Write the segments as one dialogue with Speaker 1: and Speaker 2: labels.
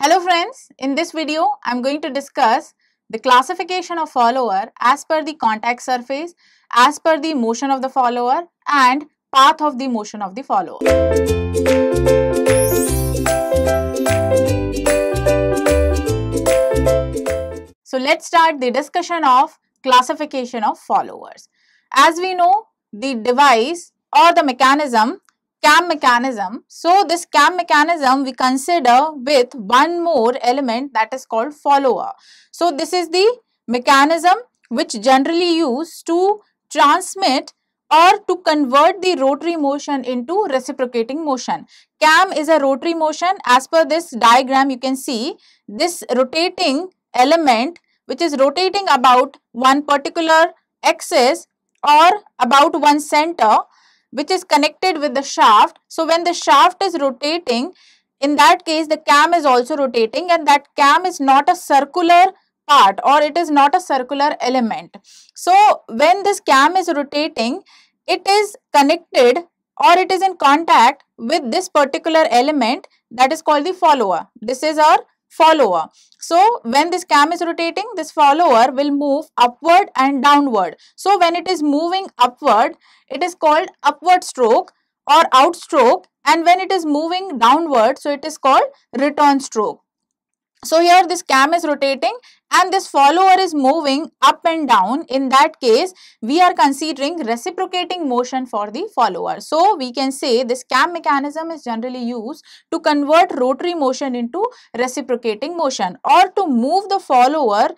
Speaker 1: Hello friends, in this video I am going to discuss the classification of follower as per the contact surface, as per the motion of the follower and path of the motion of the follower. So let's start the discussion of classification of followers. As we know, the device or the mechanism CAM mechanism. So, this CAM mechanism we consider with one more element that is called follower. So, this is the mechanism which generally used to transmit or to convert the rotary motion into reciprocating motion. CAM is a rotary motion as per this diagram you can see this rotating element which is rotating about one particular axis or about one center which is connected with the shaft. So when the shaft is rotating, in that case the cam is also rotating and that cam is not a circular part or it is not a circular element. So when this cam is rotating, it is connected or it is in contact with this particular element that is called the follower. This is our follower. So, when this cam is rotating, this follower will move upward and downward. So, when it is moving upward, it is called upward stroke or out stroke and when it is moving downward, so it is called return stroke. So here this cam is rotating and this follower is moving up and down. In that case, we are considering reciprocating motion for the follower. So we can say this cam mechanism is generally used to convert rotary motion into reciprocating motion or to move the follower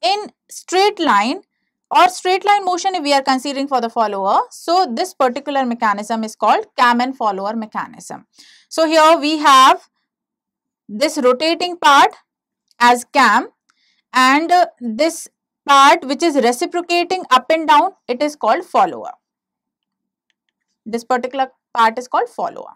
Speaker 1: in straight line or straight line motion if we are considering for the follower. So this particular mechanism is called cam and follower mechanism. So here we have this rotating part as cam and this part which is reciprocating up and down it is called follower. This particular part is called follower.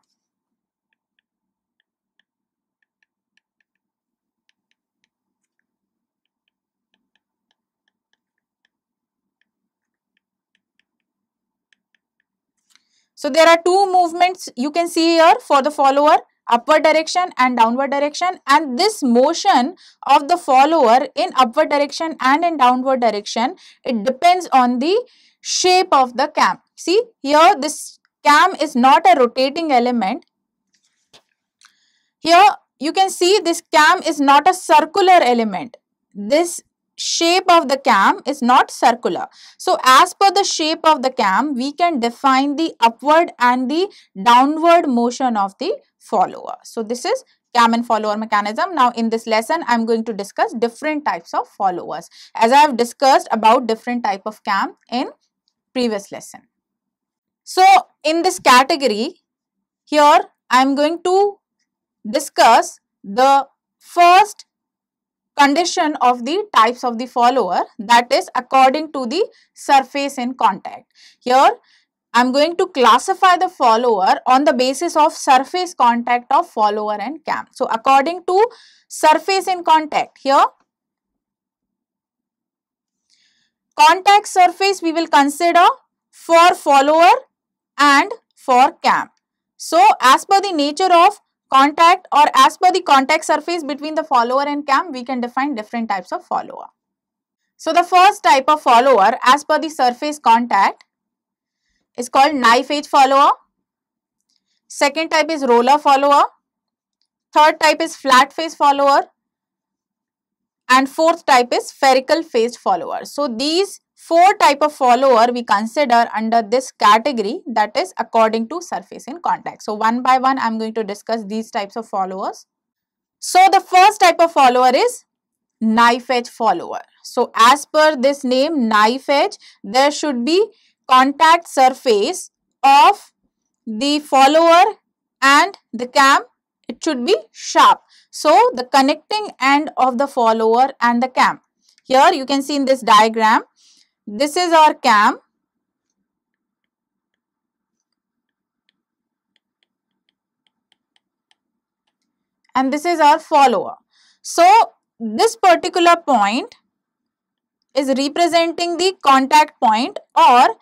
Speaker 1: So, there are two movements you can see here for the follower upward direction and downward direction and this motion of the follower in upward direction and in downward direction it depends on the shape of the cam. See here this cam is not a rotating element. Here you can see this cam is not a circular element. This shape of the cam is not circular. So, as per the shape of the cam, we can define the upward and the downward motion of the follower. So, this is cam and follower mechanism. Now, in this lesson, I am going to discuss different types of followers as I have discussed about different type of cam in previous lesson. So, in this category, here I am going to discuss the first condition of the types of the follower that is according to the surface in contact. Here I am going to classify the follower on the basis of surface contact of follower and cam. So according to surface in contact here contact surface we will consider for follower and for cam. So as per the nature of Contact or as per the contact surface between the follower and cam, we can define different types of follower. So, the first type of follower as per the surface contact is called knife edge follower. Second type is roller follower. Third type is flat face follower. And fourth type is spherical faced follower. So, these four type of follower we consider under this category that is according to surface in contact. So, one by one I am going to discuss these types of followers. So, the first type of follower is knife edge follower. So, as per this name knife edge there should be contact surface of the follower and the cam it should be sharp. So, the connecting end of the follower and the cam. Here you can see in this diagram this is our cam. And this is our follower. So, this particular point is representing the contact point or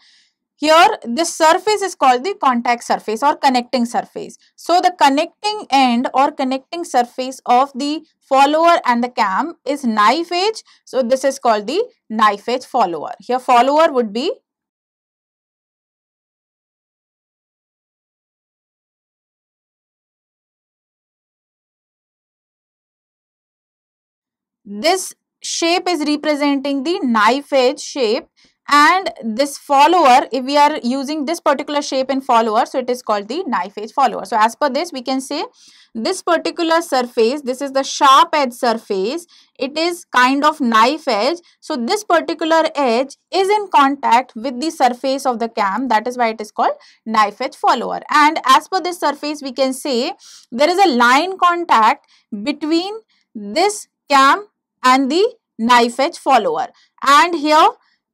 Speaker 1: here this surface is called the contact surface or connecting surface. So the connecting end or connecting surface of the follower and the cam is knife edge. So this is called the knife edge follower. Here follower would be this shape is representing the knife edge shape and this follower if we are using this particular shape in follower so it is called the knife edge follower so as per this we can say this particular surface this is the sharp edge surface it is kind of knife edge so this particular edge is in contact with the surface of the cam that is why it is called knife edge follower and as per this surface we can say there is a line contact between this cam and the knife edge follower and here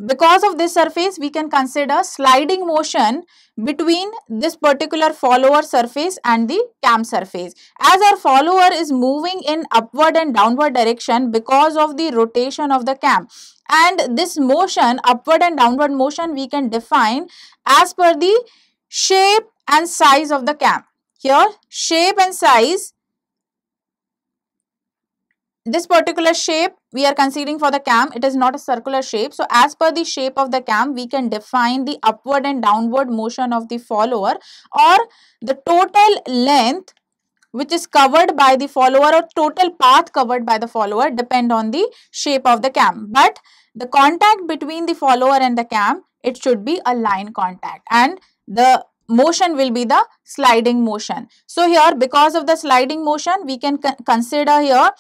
Speaker 1: because of this surface, we can consider sliding motion between this particular follower surface and the cam surface. As our follower is moving in upward and downward direction because of the rotation of the cam. And this motion, upward and downward motion, we can define as per the shape and size of the cam. Here, shape and size, this particular shape we are considering for the cam it is not a circular shape so as per the shape of the cam we can define the upward and downward motion of the follower or the total length which is covered by the follower or total path covered by the follower depend on the shape of the cam but the contact between the follower and the cam it should be a line contact and the motion will be the sliding motion. So here because of the sliding motion we can consider here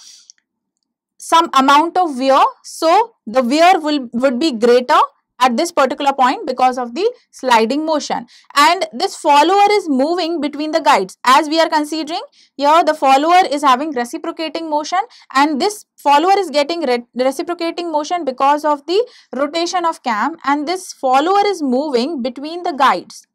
Speaker 1: some amount of wear. So, the wear will would be greater at this particular point because of the sliding motion and this follower is moving between the guides as we are considering here the follower is having reciprocating motion and this follower is getting re reciprocating motion because of the rotation of cam and this follower is moving between the guides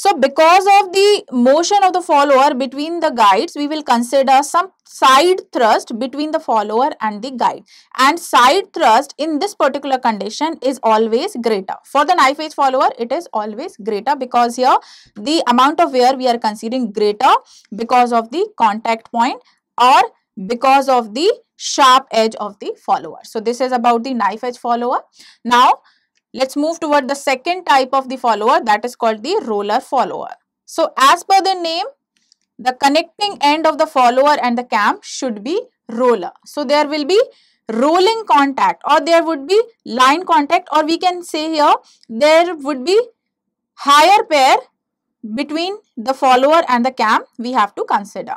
Speaker 1: So because of the motion of the follower between the guides, we will consider some side thrust between the follower and the guide. And side thrust in this particular condition is always greater. For the knife edge follower, it is always greater because here the amount of wear we are considering greater because of the contact point or because of the sharp edge of the follower. So this is about the knife edge follower. Now, Let's move toward the second type of the follower that is called the roller follower. So as per the name, the connecting end of the follower and the cam should be roller. So there will be rolling contact or there would be line contact or we can say here there would be higher pair between the follower and the cam we have to consider.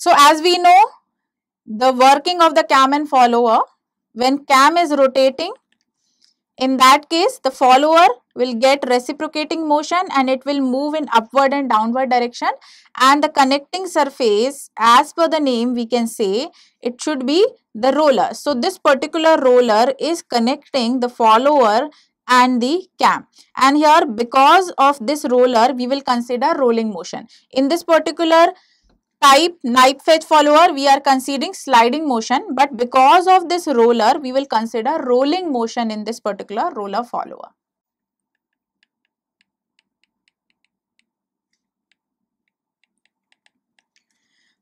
Speaker 1: So, as we know, the working of the cam and follower, when cam is rotating, in that case, the follower will get reciprocating motion and it will move in upward and downward direction. And the connecting surface, as per the name, we can say it should be the roller. So, this particular roller is connecting the follower and the cam. And here, because of this roller, we will consider rolling motion. In this particular type knife edge follower we are considering sliding motion but because of this roller we will consider rolling motion in this particular roller follower.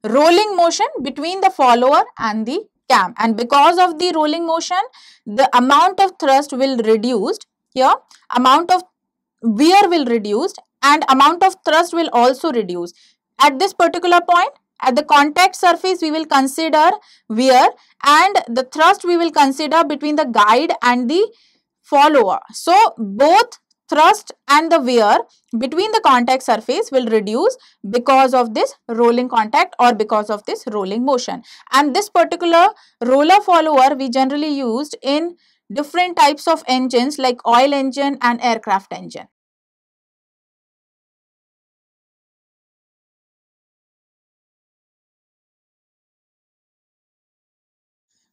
Speaker 1: Rolling motion between the follower and the cam and because of the rolling motion the amount of thrust will reduced here amount of wear will reduced and amount of thrust will also reduce at this particular point at the contact surface we will consider wear and the thrust we will consider between the guide and the follower. So, both thrust and the wear between the contact surface will reduce because of this rolling contact or because of this rolling motion. And this particular roller follower we generally used in different types of engines like oil engine and aircraft engine.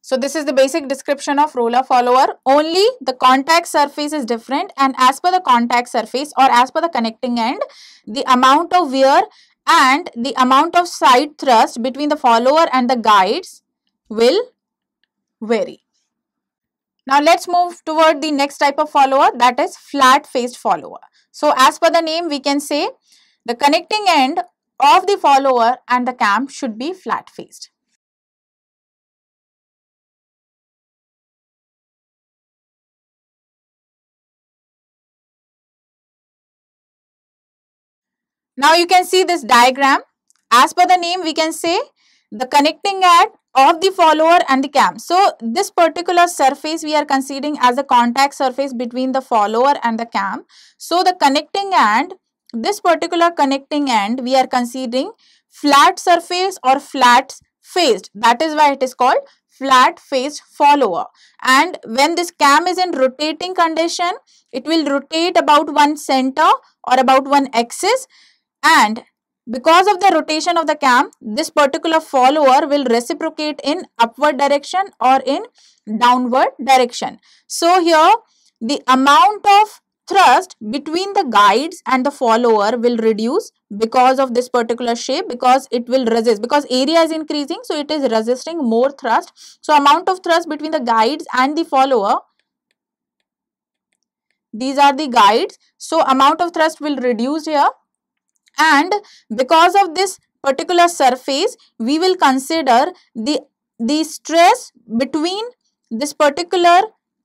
Speaker 1: So this is the basic description of roller follower. Only the contact surface is different and as per the contact surface or as per the connecting end, the amount of wear and the amount of side thrust between the follower and the guides will vary. Now let's move toward the next type of follower that is flat faced follower. So as per the name we can say the connecting end of the follower and the cam should be flat faced. Now you can see this diagram. As per the name, we can say the connecting ad of the follower and the cam. So this particular surface we are considering as a contact surface between the follower and the cam. So the connecting end, this particular connecting end we are considering flat surface or flat faced. That is why it is called flat faced follower. And when this cam is in rotating condition, it will rotate about one center or about one axis and because of the rotation of the cam, this particular follower will reciprocate in upward direction or in downward direction. So here the amount of thrust between the guides and the follower will reduce because of this particular shape because it will resist because area is increasing so it is resisting more thrust. So amount of thrust between the guides and the follower these are the guides. So amount of thrust will reduce here and because of this particular surface we will consider the, the stress between this particular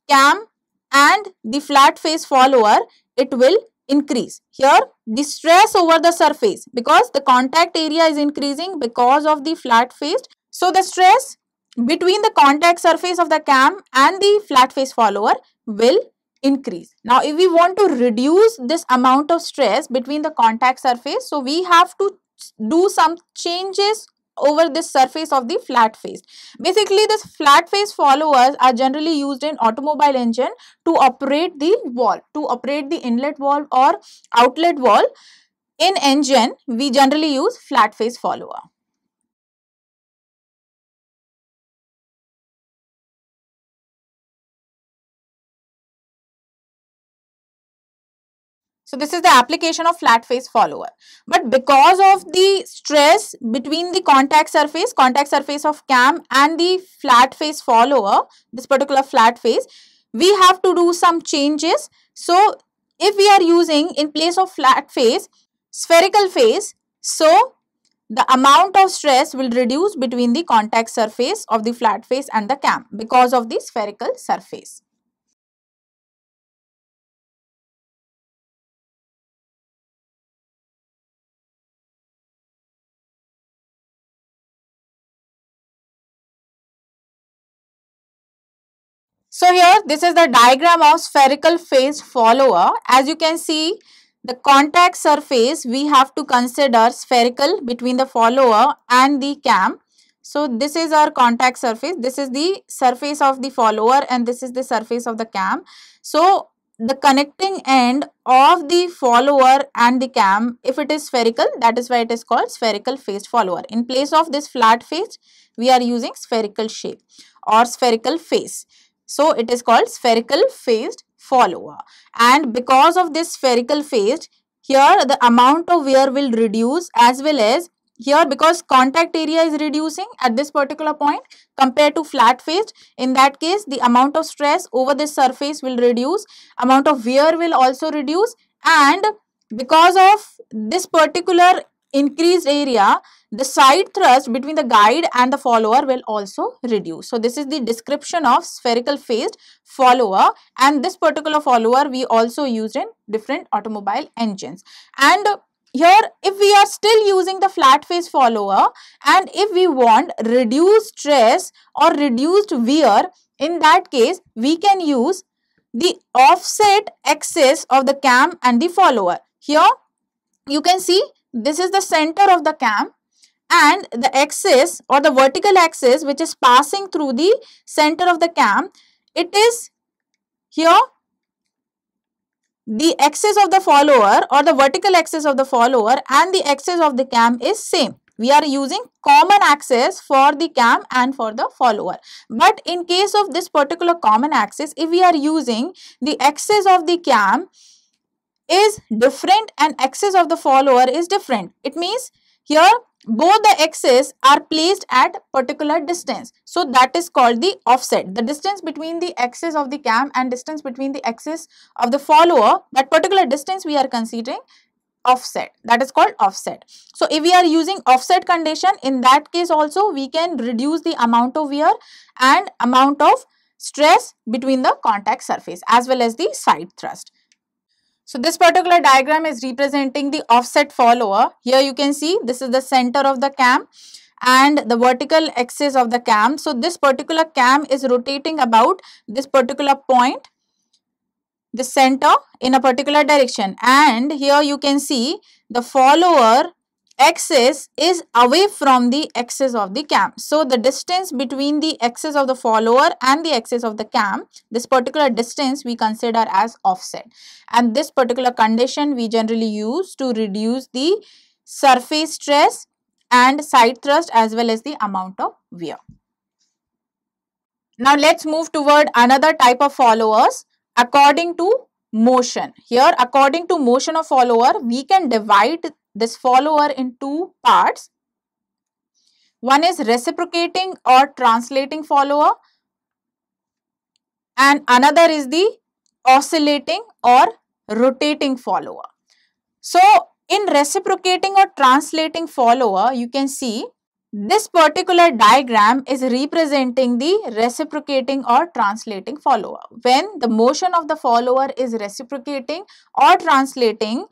Speaker 1: cam and the flat face follower it will increase. Here the stress over the surface because the contact area is increasing because of the flat face. So the stress between the contact surface of the cam and the flat face follower will increase. Now, if we want to reduce this amount of stress between the contact surface, so we have to do some changes over this surface of the flat face. Basically, this flat face followers are generally used in automobile engine to operate the valve, to operate the inlet valve or outlet valve. In engine, we generally use flat face follower. So this is the application of flat face follower. But because of the stress between the contact surface, contact surface of cam and the flat face follower, this particular flat face, we have to do some changes. So if we are using in place of flat face, spherical face, so the amount of stress will reduce between the contact surface of the flat face and the cam because of the spherical surface. So here this is the diagram of spherical phase follower. As you can see the contact surface we have to consider spherical between the follower and the cam. So this is our contact surface. This is the surface of the follower and this is the surface of the cam. So the connecting end of the follower and the cam, if it is spherical, that is why it is called spherical phase follower. In place of this flat face, we are using spherical shape or spherical face. So it is called spherical phased follower. And because of this spherical phased, here the amount of wear will reduce as well as here because contact area is reducing at this particular point compared to flat phased in that case the amount of stress over this surface will reduce amount of wear will also reduce and because of this particular increased area, the side thrust between the guide and the follower will also reduce. So, this is the description of spherical phased follower and this particular follower we also used in different automobile engines. And here if we are still using the flat face follower and if we want reduced stress or reduced wear in that case we can use the offset axis of the cam and the follower here you can see this is the center of the cam and the axis or the vertical axis which is passing through the center of the cam, it is here the axis of the follower or the vertical axis of the follower and the axis of the cam is same. We are using common axis for the cam and for the follower. But in case of this particular common axis, if we are using the axis of the cam, is different and axis of the follower is different. It means here both the axes are placed at particular distance. So that is called the offset. The distance between the axis of the cam and distance between the axis of the follower, that particular distance we are considering offset that is called offset so if we are using offset condition in that case also we can reduce the amount of wear and amount of stress between the contact surface as well as the side thrust so this particular diagram is representing the offset follower. Here you can see this is the center of the cam and the vertical axis of the cam. So this particular cam is rotating about this particular point, the center in a particular direction. And here you can see the follower axis is away from the axis of the cam. So, the distance between the axis of the follower and the axis of the cam, this particular distance we consider as offset. And this particular condition we generally use to reduce the surface stress and side thrust as well as the amount of wear. Now, let's move toward another type of followers according to motion. Here, according to motion of follower, we can divide this follower in two parts. One is reciprocating or translating follower and another is the oscillating or rotating follower. So, in reciprocating or translating follower, you can see this particular diagram is representing the reciprocating or translating follower. When the motion of the follower is reciprocating or translating,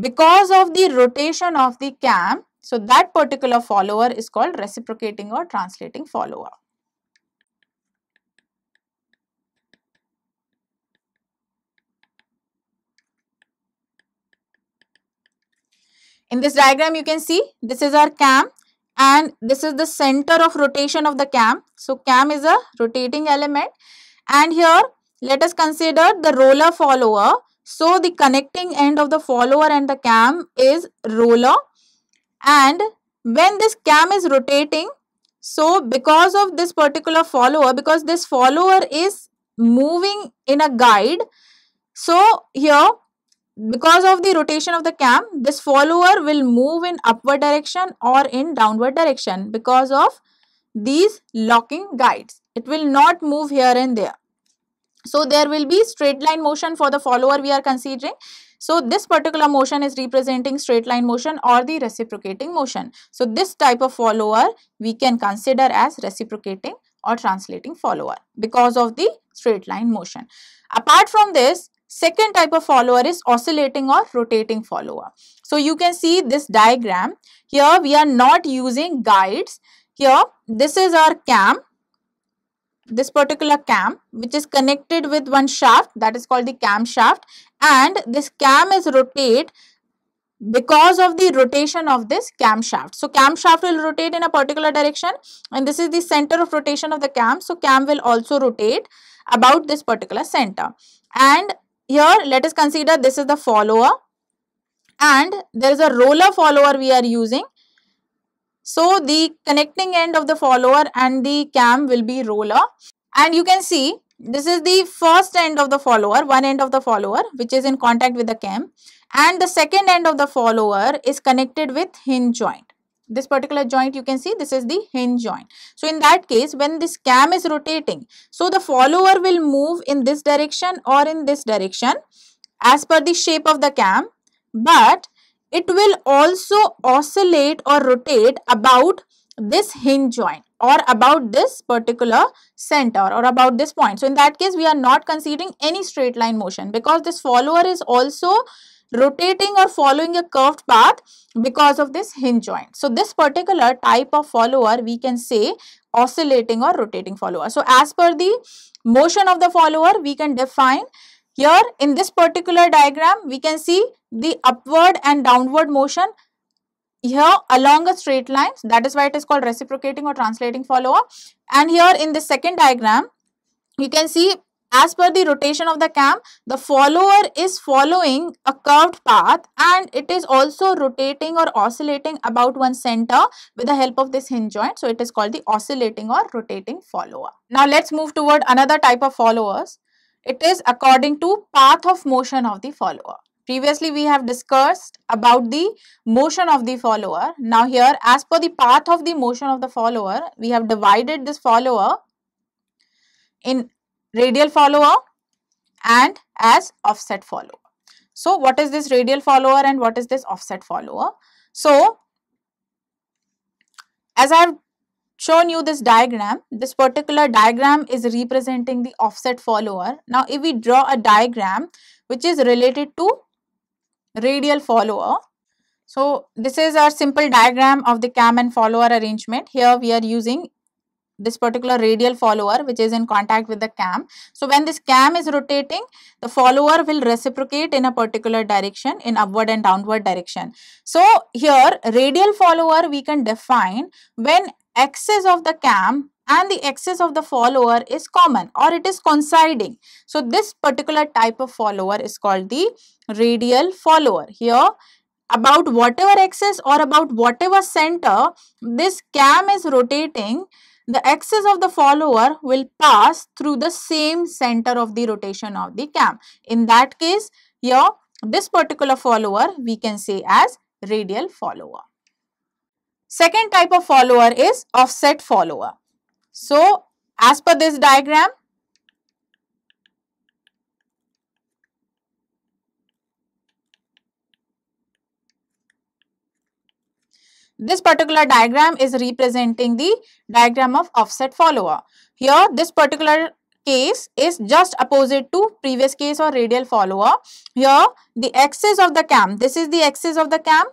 Speaker 1: because of the rotation of the cam, so that particular follower is called reciprocating or translating follower. In this diagram, you can see this is our cam and this is the center of rotation of the cam. So, cam is a rotating element and here let us consider the roller follower so the connecting end of the follower and the cam is roller and when this cam is rotating so because of this particular follower because this follower is moving in a guide so here because of the rotation of the cam this follower will move in upward direction or in downward direction because of these locking guides it will not move here and there so there will be straight line motion for the follower we are considering. So this particular motion is representing straight line motion or the reciprocating motion. So this type of follower we can consider as reciprocating or translating follower because of the straight line motion. Apart from this, second type of follower is oscillating or rotating follower. So you can see this diagram. Here we are not using guides. Here this is our cam this particular cam which is connected with one shaft that is called the cam shaft and this cam is rotate because of the rotation of this cam shaft. So cam shaft will rotate in a particular direction and this is the center of rotation of the cam. So cam will also rotate about this particular center. And here let us consider this is the follower and there is a roller follower we are using so the connecting end of the follower and the cam will be roller and you can see this is the first end of the follower, one end of the follower which is in contact with the cam and the second end of the follower is connected with hinge joint. This particular joint you can see this is the hinge joint. So in that case when this cam is rotating, so the follower will move in this direction or in this direction as per the shape of the cam but it will also oscillate or rotate about this hinge joint or about this particular center or about this point. So, in that case, we are not considering any straight line motion because this follower is also rotating or following a curved path because of this hinge joint. So, this particular type of follower we can say oscillating or rotating follower. So, as per the motion of the follower, we can define here in this particular diagram, we can see the upward and downward motion here along a straight line. That is why it is called reciprocating or translating follower. And here in the second diagram, you can see as per the rotation of the cam, the follower is following a curved path and it is also rotating or oscillating about one center with the help of this hinge joint. So, it is called the oscillating or rotating follower. Now, let's move toward another type of followers. It is according to path of motion of the follower. Previously, we have discussed about the motion of the follower. Now here, as per the path of the motion of the follower, we have divided this follower in radial follower and as offset follower. So, what is this radial follower and what is this offset follower? So, as I have shown you this diagram. This particular diagram is representing the offset follower. Now, if we draw a diagram which is related to radial follower. So, this is our simple diagram of the cam and follower arrangement. Here we are using this particular radial follower which is in contact with the cam. So, when this cam is rotating, the follower will reciprocate in a particular direction in upward and downward direction. So, here radial follower we can define when excess of the camp and the excess of the follower is common or it is coinciding. So, this particular type of follower is called the radial follower. Here, about whatever axis or about whatever center this cam is rotating, the axis of the follower will pass through the same center of the rotation of the cam. In that case, here this particular follower we can say as radial follower. Second type of follower is offset follower. So, as per this diagram, this particular diagram is representing the diagram of offset follower. Here, this particular case is just opposite to previous case or radial follower. Here, the axis of the cam, this is the axis of the cam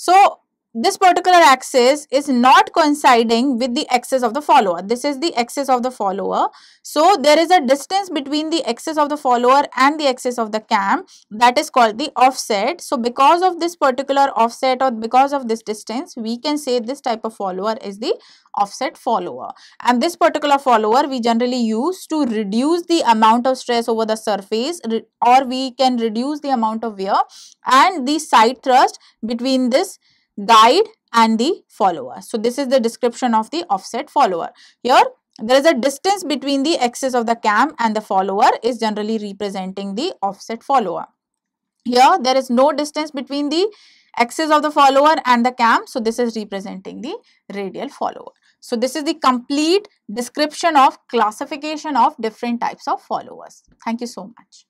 Speaker 1: so, this particular axis is not coinciding with the axis of the follower. This is the axis of the follower. So, there is a distance between the axis of the follower and the axis of the cam that is called the offset. So, because of this particular offset or because of this distance, we can say this type of follower is the offset follower. And this particular follower we generally use to reduce the amount of stress over the surface or we can reduce the amount of wear and the side thrust between this guide and the follower. So, this is the description of the offset follower. Here, there is a distance between the axis of the cam and the follower is generally representing the offset follower. Here, there is no distance between the axis of the follower and the cam. So, this is representing the radial follower. So, this is the complete description of classification of different types of followers. Thank you so much.